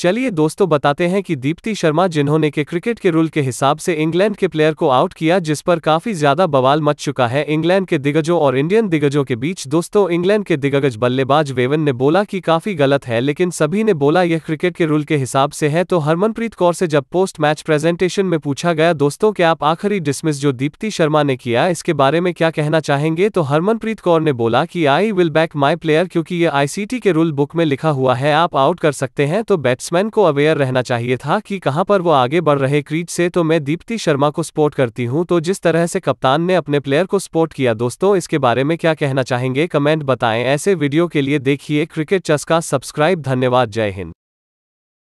चलिए दोस्तों बताते हैं कि दीप्ति शर्मा जिन्होंने के क्रिकेट के रूल के हिसाब से इंग्लैंड के प्लेयर को आउट किया जिस पर काफी ज्यादा बवाल मच चुका है इंग्लैंड के दिग्गजों और इंडियन दिग्गजों के बीच दोस्तों इंग्लैंड के दिग्गज बल्लेबाज वेवन ने बोला कि काफी गलत है लेकिन सभी ने बोला यह क्रिकेट के रूल के हिसाब से है तो हरमनप्रीत कौर से जब पोस्ट मैच प्रेजेंटेशन में पूछा गया दोस्तों के आप आखिरी डिसमिस जो दीप्ति शर्मा ने किया इसके बारे में क्या कहना चाहेंगे तो हरमनप्रीत कौर ने बोला कि I will back my player क्योंकि ये आईसीटी के रूल बुक में लिखा हुआ है आप आउट कर सकते हैं तो बैट बैट्समैन को अवेयर रहना चाहिए था कि कहां पर वो आगे बढ़ रहे क्रीज से तो मैं दीप्ति शर्मा को सपोर्ट करती हूं तो जिस तरह से कप्तान ने अपने प्लेयर को सपोर्ट किया दोस्तों इसके बारे में क्या कहना चाहेंगे कमेंट बताएं ऐसे वीडियो के लिए देखिए क्रिकेट चस्का सब्सक्राइब धन्यवाद जय हिंद